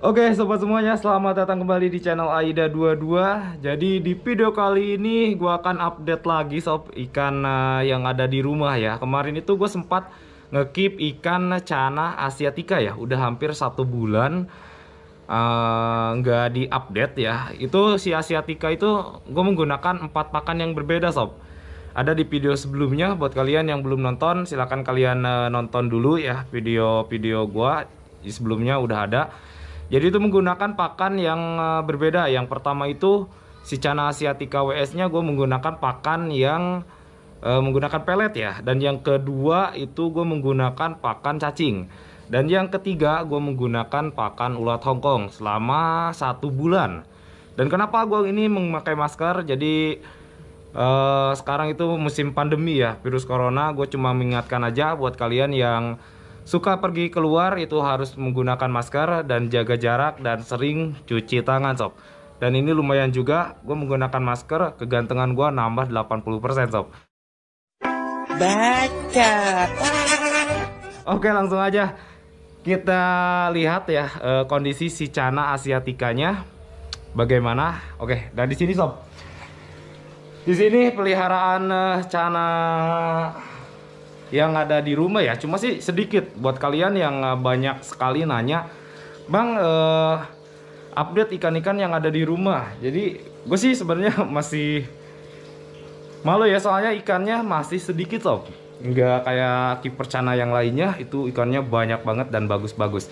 Oke sobat semuanya selamat datang kembali di channel Aida22 Jadi di video kali ini gue akan update lagi sob ikan eh, yang ada di rumah ya Kemarin itu gue sempat ngekip ikan cana asiatica ya Udah hampir satu bulan eh, nggak uh, di update ya Itu si asiatica itu gue menggunakan empat pakan yang berbeda sob ada di video sebelumnya buat kalian yang belum nonton silahkan kalian eh, nonton dulu ya video-video gua sebelumnya udah ada jadi itu menggunakan pakan yang eh, berbeda. Yang pertama itu si Cana Asiatica WS-nya gue menggunakan pakan yang e, menggunakan pelet ya. Dan yang kedua itu gue menggunakan pakan cacing. Dan yang ketiga gue menggunakan pakan ulat Hongkong selama satu bulan. Dan kenapa gue ini memakai masker? Jadi e, sekarang itu musim pandemi ya virus corona. Gue cuma mengingatkan aja buat kalian yang Suka pergi keluar itu harus menggunakan masker dan jaga jarak dan sering cuci tangan sob. Dan ini lumayan juga, gue menggunakan masker, kegantengan gue nambah 80% sob. Baca. Oke langsung aja kita lihat ya eh, kondisi si cana asiatikanya bagaimana. Oke dan di sini sob, di sini peliharaan eh, cana yang ada di rumah ya cuma sih sedikit buat kalian yang eh, banyak sekali nanya bang uh, update ikan-ikan yang ada di rumah jadi gue sih sebenarnya masih malu ya soalnya ikannya masih sedikit sob nggak kayak kiper cana yang lainnya itu ikannya banyak banget dan bagus-bagus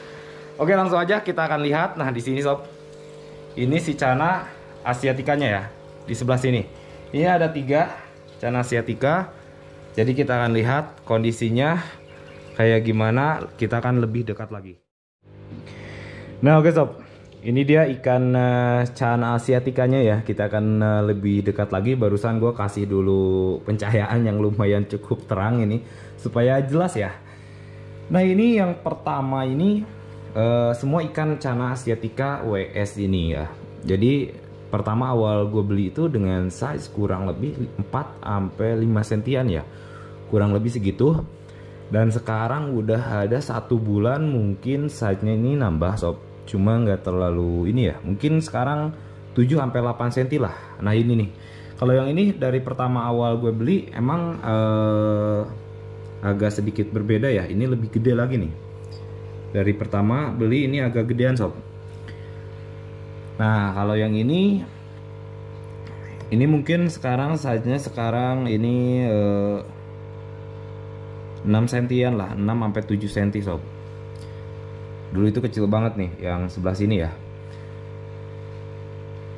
oke langsung aja kita akan lihat nah di sini sob ini si cana asiatikanya ya di sebelah sini ini ada tiga cana asiatika jadi kita akan lihat kondisinya kayak gimana, kita akan lebih dekat lagi. Nah, oke okay, sob. Ini dia ikan uh, eh, cana asiatikanya ya. Kita akan uh, lebih dekat lagi. Barusan gue kasih dulu pencahayaan yang lumayan cukup terang ini supaya jelas ya. Nah ini yang pertama ini uh, semua ikan cana asiatika WS ini ya. Jadi pertama awal gue beli itu dengan size kurang lebih 4 5 sentian ya kurang lebih segitu dan sekarang udah ada satu bulan mungkin saatnya ini nambah sob cuma nggak terlalu ini ya mungkin sekarang 7 sampai 8 cm lah nah ini nih kalau yang ini dari pertama awal gue beli emang eh, agak sedikit berbeda ya ini lebih gede lagi nih dari pertama beli ini agak gedean sob nah kalau yang ini ini mungkin sekarang saatnya sekarang ini eh, 6 sentian lah 6 sampai 7 senti sob dulu itu kecil banget nih yang sebelah sini ya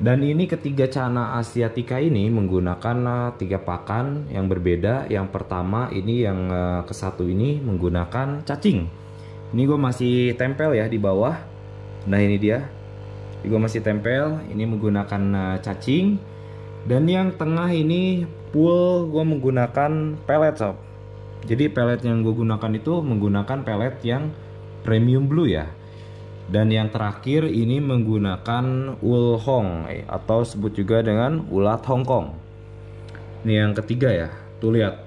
dan ini ketiga cana asiatica ini menggunakan eh, tiga pakan yang berbeda. Yang pertama ini yang eh, ke satu ini menggunakan cacing. Ini gue masih tempel ya di bawah. Nah ini dia. ini Gue masih tempel. Ini menggunakan eh, cacing. Dan yang tengah ini pool gue menggunakan pelet sob. Jadi pelet yang gue gunakan itu menggunakan pelet yang premium blue ya. Dan yang terakhir ini menggunakan wool hong eh, atau sebut juga dengan ulat hongkong. Ini yang ketiga ya. Tuh lihat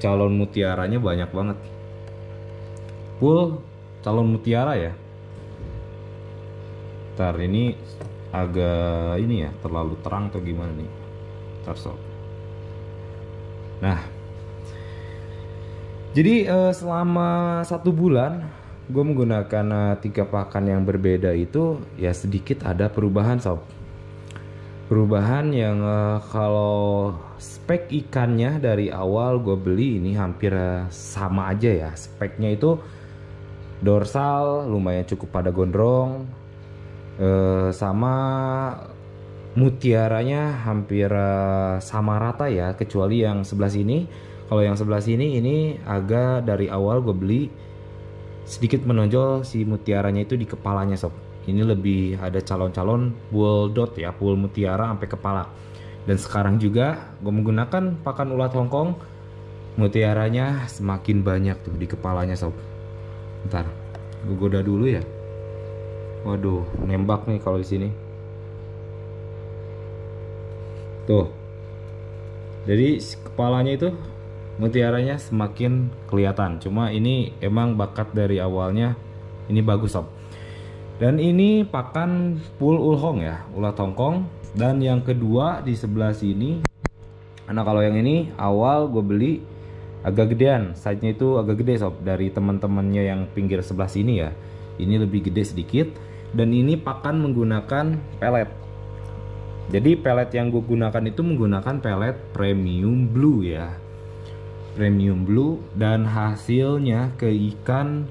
calon mutiaranya banyak banget. Wool calon mutiara ya. Ntar ini agak ini ya terlalu terang atau gimana nih. Ntar Nah jadi uh, selama satu bulan gue menggunakan uh, tiga pakan yang berbeda itu ya sedikit ada perubahan sob. Perubahan yang uh, kalau spek ikannya dari awal gue beli ini hampir uh, sama aja ya. Speknya itu dorsal lumayan cukup pada gondrong uh, sama mutiaranya hampir uh, sama rata ya kecuali yang sebelah sini kalau yang sebelah sini ini agak dari awal gue beli sedikit menonjol si mutiaranya itu di kepalanya sob. Ini lebih ada calon-calon bull dot ya, bull mutiara sampai kepala. Dan sekarang juga gue menggunakan pakan ulat Hongkong mutiaranya semakin banyak tuh di kepalanya sob. Ntar gue goda dulu ya. Waduh, nembak nih kalau di sini. Tuh. Jadi kepalanya itu mutiaranya semakin kelihatan. Cuma ini emang bakat dari awalnya ini bagus sob. Dan ini pakan pul ulhong ya, ulat Hongkong. Dan yang kedua di sebelah sini, nah kalau yang ini awal gue beli agak gedean, size-nya itu agak gede sob dari teman-temannya yang pinggir sebelah sini ya. Ini lebih gede sedikit dan ini pakan menggunakan pelet. Jadi pelet yang gue gunakan itu menggunakan pelet premium blue ya premium blue dan hasilnya ke ikan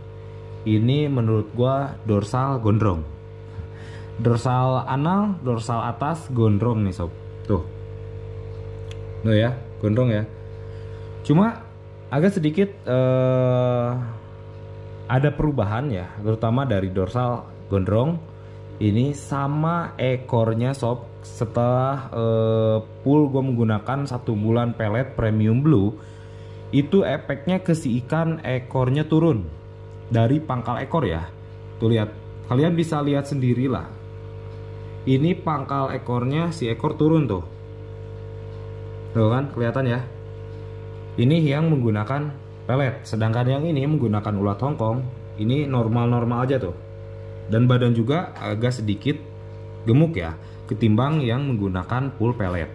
ini menurut gua dorsal gondrong. Dorsal anal, dorsal atas gondrong nih sob. Tuh. Tuh ya, gondrong ya. Cuma agak sedikit uh, ada perubahan ya, terutama dari dorsal gondrong ini sama ekornya sob setelah uh, pool gue menggunakan satu bulan pelet premium blue itu efeknya ke si ikan ekornya turun dari pangkal ekor ya tuh lihat kalian bisa lihat sendirilah ini pangkal ekornya si ekor turun tuh tuh kan kelihatan ya ini yang menggunakan pelet sedangkan yang ini menggunakan ulat hongkong ini normal-normal aja tuh dan badan juga agak sedikit gemuk ya ketimbang yang menggunakan pool pelet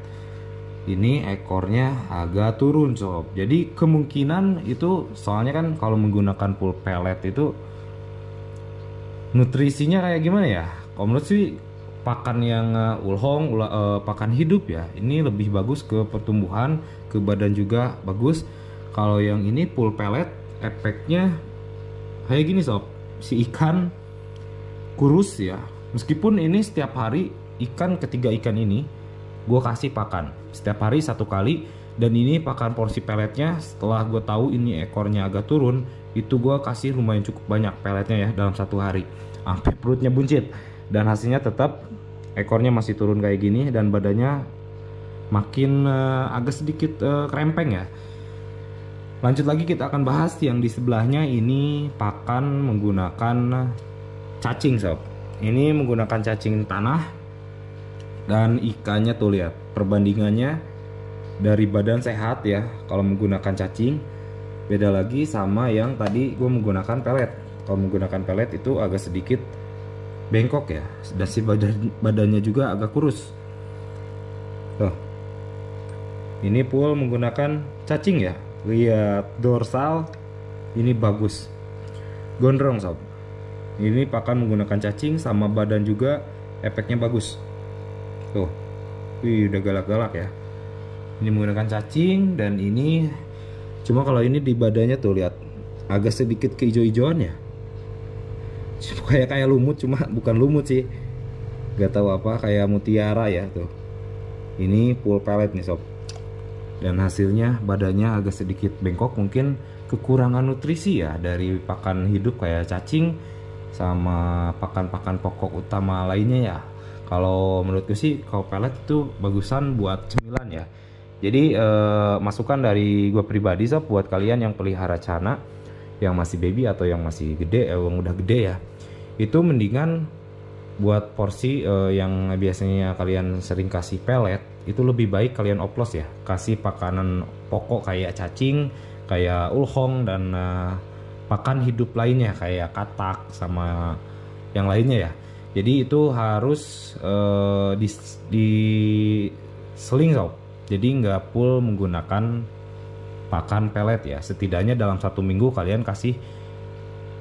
ini ekornya agak turun sob jadi kemungkinan itu soalnya kan kalau menggunakan pool pellet itu nutrisinya kayak gimana ya kalau menurut sih pakan yang uh, ulhong ula, uh, pakan hidup ya ini lebih bagus ke pertumbuhan ke badan juga bagus kalau yang ini pool pellet efeknya kayak gini sob si ikan kurus ya meskipun ini setiap hari ikan ketiga ikan ini gue kasih pakan setiap hari satu kali dan ini pakan porsi peletnya setelah gue tahu ini ekornya agak turun itu gue kasih lumayan cukup banyak peletnya ya dalam satu hari sampai perutnya buncit dan hasilnya tetap ekornya masih turun kayak gini dan badannya makin uh, agak sedikit uh, eh, krempeng ya lanjut lagi kita akan bahas yang di sebelahnya ini pakan menggunakan cacing sob ini menggunakan cacing tanah dan ikannya tuh lihat perbandingannya dari badan sehat ya kalau menggunakan cacing beda lagi sama yang tadi gue menggunakan pelet kalau menggunakan pelet itu agak sedikit bengkok ya dan si badan badannya juga agak kurus tuh ini pool menggunakan cacing ya lihat dorsal ini bagus gondrong sob ini pakan menggunakan cacing sama badan juga efeknya bagus tuh wih udah galak-galak ya ini menggunakan cacing dan ini cuma kalau ini di badannya tuh lihat agak sedikit keijo-ijoan ya kayak kayak lumut cuma bukan lumut sih Gak tahu apa kayak mutiara ya tuh ini full pellet nih sob dan hasilnya badannya agak sedikit bengkok mungkin kekurangan nutrisi ya dari pakan hidup kayak cacing sama pakan-pakan pokok utama lainnya ya kalau menurut gue sih kalau pelet itu bagusan buat cemilan ya. Jadi eh, masukan dari gue pribadi sih buat kalian yang pelihara cana yang masih baby atau yang masih gede, eh, yang udah gede ya, itu mendingan buat porsi eh, yang biasanya kalian sering kasih pelet itu lebih baik kalian oplos ya, kasih pakanan pokok kayak cacing, kayak ulhong dan eh, pakan hidup lainnya kayak katak sama yang lainnya ya jadi itu harus uh, eh, di, di seling sob jadi nggak full menggunakan pakan pelet ya setidaknya dalam satu minggu kalian kasih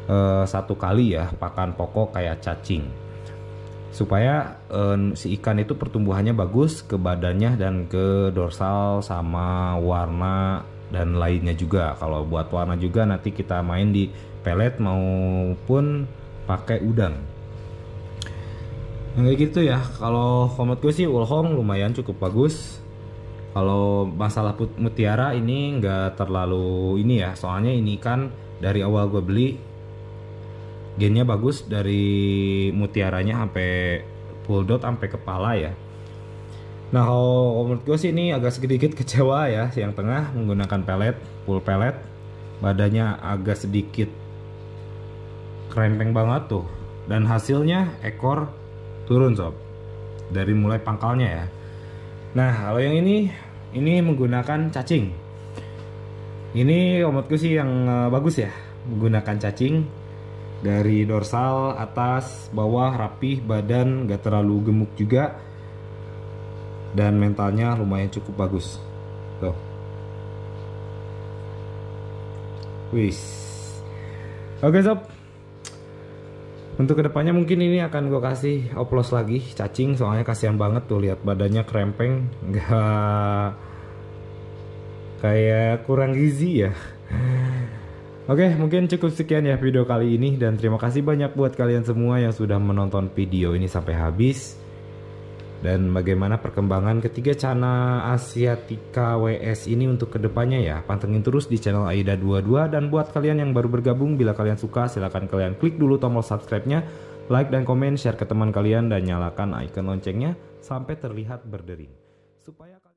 uh, satu kali ya pakan pokok kayak cacing supaya uh, si ikan itu pertumbuhannya bagus ke badannya dan ke dorsal sama warna dan lainnya juga kalau buat warna juga nanti kita main di pelet maupun pakai udang yang gitu ya kalau komod gue sih Ulhong lumayan cukup bagus kalau masalah put mutiara ini nggak terlalu ini ya soalnya ini kan dari awal gue beli gennya bagus dari mutiaranya sampai full dot sampai kepala ya Nah kalau menurut gue sih ini agak sedikit kecewa ya yang tengah menggunakan pelet, full pelet, badannya agak sedikit krempeng banget tuh dan hasilnya ekor turun sob dari mulai pangkalnya ya nah kalau yang ini ini menggunakan cacing ini omotku sih yang e, bagus ya menggunakan cacing dari dorsal atas bawah rapih badan gak terlalu gemuk juga dan mentalnya lumayan cukup bagus tuh wis oke sob untuk kedepannya mungkin ini akan gue kasih oplos lagi cacing soalnya kasihan banget tuh lihat badannya krempeng nggak kayak kurang gizi ya. Oke, okay, mungkin cukup sekian ya video kali ini dan terima kasih banyak buat kalian semua yang sudah menonton video ini sampai habis dan bagaimana perkembangan ketiga Cana Asiatica WS ini untuk kedepannya ya. Pantengin terus di channel Aida 22 dan buat kalian yang baru bergabung bila kalian suka silahkan kalian klik dulu tombol subscribe-nya, like dan komen, share ke teman kalian dan nyalakan icon loncengnya sampai terlihat berdering. Supaya